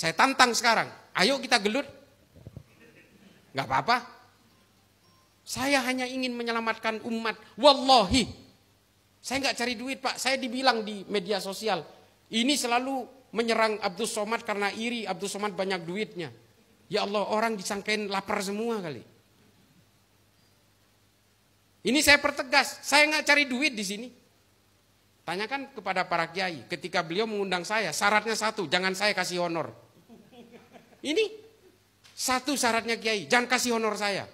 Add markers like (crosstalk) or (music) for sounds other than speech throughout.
Saya tantang sekarang. Ayo kita gelut. Gak apa-apa. Saya hanya ingin menyelamatkan umat. Wallahi. Saya nggak cari duit pak. Saya dibilang di media sosial. Ini selalu menyerang Abdul Somad karena iri. Abdul Somad banyak duitnya. Ya Allah orang disangkain lapar semua kali. Ini saya pertegas. Saya nggak cari duit di sini. Tanyakan kepada para kiai, ketika beliau mengundang saya, syaratnya satu, jangan saya kasih honor. Ini satu syaratnya Kiai, jangan kasih honor saya.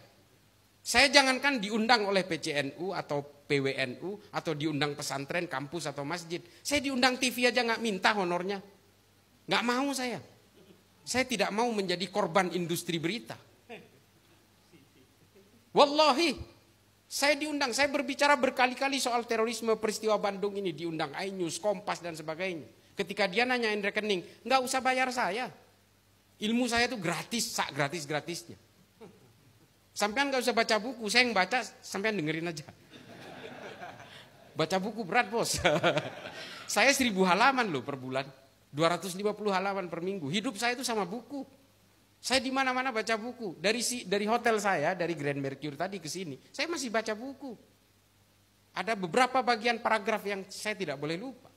Saya jangankan diundang oleh PCNU atau PWNU atau diundang pesantren, kampus atau masjid. Saya diundang TV aja nggak minta honornya. Nggak mau saya. Saya tidak mau menjadi korban industri berita. Wallahi, saya diundang. Saya berbicara berkali-kali soal terorisme peristiwa Bandung ini. Diundang iNews, Kompas dan sebagainya. Ketika dia nanyain rekening, nggak usah bayar saya. Ilmu saya itu gratis, sak gratis-gratisnya. Sampean gak usah baca buku, saya yang baca, sampean dengerin aja. Baca buku berat bos. (laughs) saya seribu halaman loh per bulan. 250 halaman per minggu. Hidup saya itu sama buku. Saya di mana-mana baca buku. Dari si, dari hotel saya, dari Grand Mercure tadi ke sini, saya masih baca buku. Ada beberapa bagian paragraf yang saya tidak boleh lupa.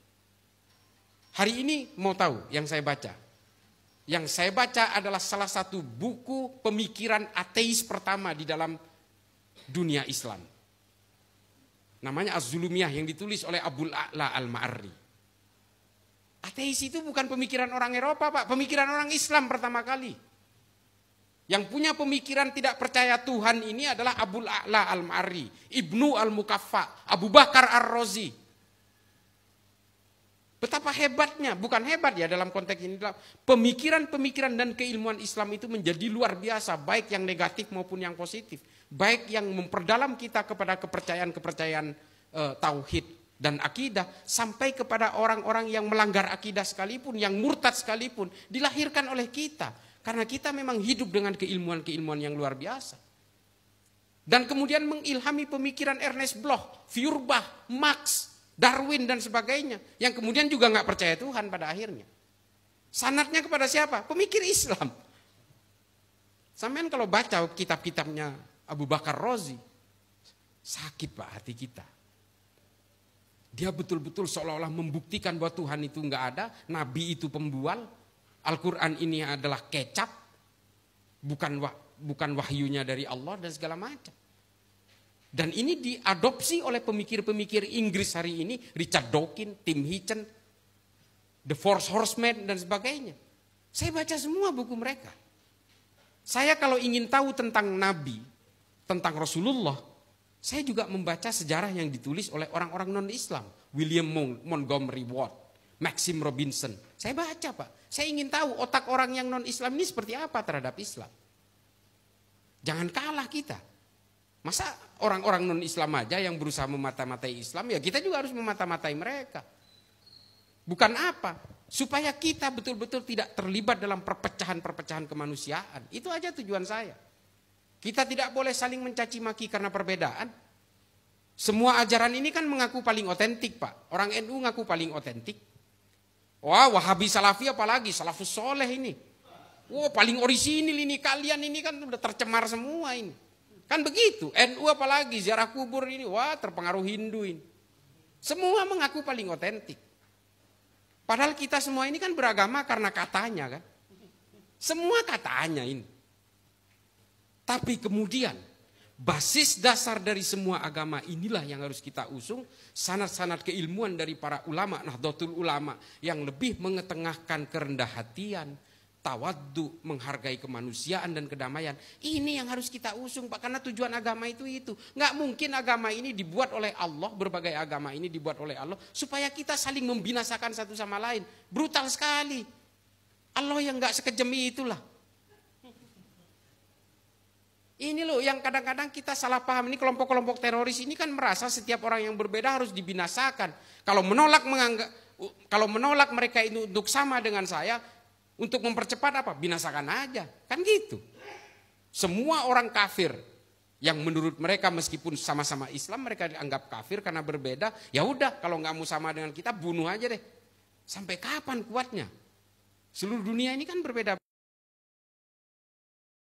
Hari ini mau tahu yang saya baca yang saya baca adalah salah satu buku pemikiran ateis pertama di dalam dunia Islam. Namanya Az-Zulumiyah yang ditulis oleh Abul A'la Al-Ma'arri. Ateis itu bukan pemikiran orang Eropa Pak, pemikiran orang Islam pertama kali. Yang punya pemikiran tidak percaya Tuhan ini adalah Abul A'la Al-Ma'arri, Ibnu Al-Mukaffa, Abu Bakar Ar-Razi, Betapa hebatnya, bukan hebat ya dalam konteks ini, pemikiran-pemikiran dan keilmuan Islam itu menjadi luar biasa, baik yang negatif maupun yang positif, baik yang memperdalam kita kepada kepercayaan-kepercayaan e, tauhid dan akidah, sampai kepada orang-orang yang melanggar akidah sekalipun, yang murtad sekalipun, dilahirkan oleh kita, karena kita memang hidup dengan keilmuan-keilmuan yang luar biasa. Dan kemudian mengilhami pemikiran Ernest Bloch, Feuerbach, Marx, Darwin dan sebagainya. Yang kemudian juga nggak percaya Tuhan pada akhirnya. Sanatnya kepada siapa? Pemikir Islam. Sampean kalau baca kitab-kitabnya Abu Bakar Rozi, sakit pak hati kita. Dia betul-betul seolah-olah membuktikan bahwa Tuhan itu nggak ada, Nabi itu pembual, Al-Quran ini adalah kecap, bukan wah, bukan wahyunya dari Allah dan segala macam. Dan ini diadopsi oleh pemikir-pemikir Inggris hari ini, Richard Dawkins, Tim Hitchens, The Force Horseman dan sebagainya. Saya baca semua buku mereka. Saya kalau ingin tahu tentang Nabi, tentang Rasulullah, saya juga membaca sejarah yang ditulis oleh orang-orang non-Islam. William Montgomery Ward, Maxim Robinson. Saya baca Pak, saya ingin tahu otak orang yang non-Islam ini seperti apa terhadap Islam. Jangan kalah kita. Masa orang-orang non-Islam aja yang berusaha memata-matai Islam, ya kita juga harus memata-matai mereka. Bukan apa? Supaya kita betul-betul tidak terlibat dalam perpecahan-perpecahan kemanusiaan. Itu aja tujuan saya. Kita tidak boleh saling mencaci maki karena perbedaan. Semua ajaran ini kan mengaku paling otentik, Pak. Orang NU ngaku paling otentik. Wah, Wahabi Salafi apalagi, Salafus Soleh ini. Wah, paling orisinil ini, kalian ini kan udah tercemar semua ini. Kan begitu, NU apalagi ziarah kubur ini, wah terpengaruh Hindu ini. Semua mengaku paling otentik. Padahal kita semua ini kan beragama karena katanya kan. Semua katanya ini. Tapi kemudian basis dasar dari semua agama inilah yang harus kita usung. Sanat-sanat keilmuan dari para ulama, Nahdlatul Ulama. Yang lebih mengetengahkan kerendah hatian, tawaddu, menghargai kemanusiaan dan kedamaian. Ini yang harus kita usung Pak, karena tujuan agama itu itu. Nggak mungkin agama ini dibuat oleh Allah, berbagai agama ini dibuat oleh Allah, supaya kita saling membinasakan satu sama lain. Brutal sekali. Allah yang nggak sekejemi itulah. Ini loh yang kadang-kadang kita salah paham. Ini kelompok-kelompok teroris ini kan merasa setiap orang yang berbeda harus dibinasakan. Kalau menolak menganggap kalau menolak mereka itu untuk sama dengan saya, untuk mempercepat apa? Binasakan aja. Kan gitu. Semua orang kafir yang menurut mereka meskipun sama-sama Islam mereka dianggap kafir karena berbeda. Ya udah kalau nggak mau sama dengan kita bunuh aja deh. Sampai kapan kuatnya? Seluruh dunia ini kan berbeda.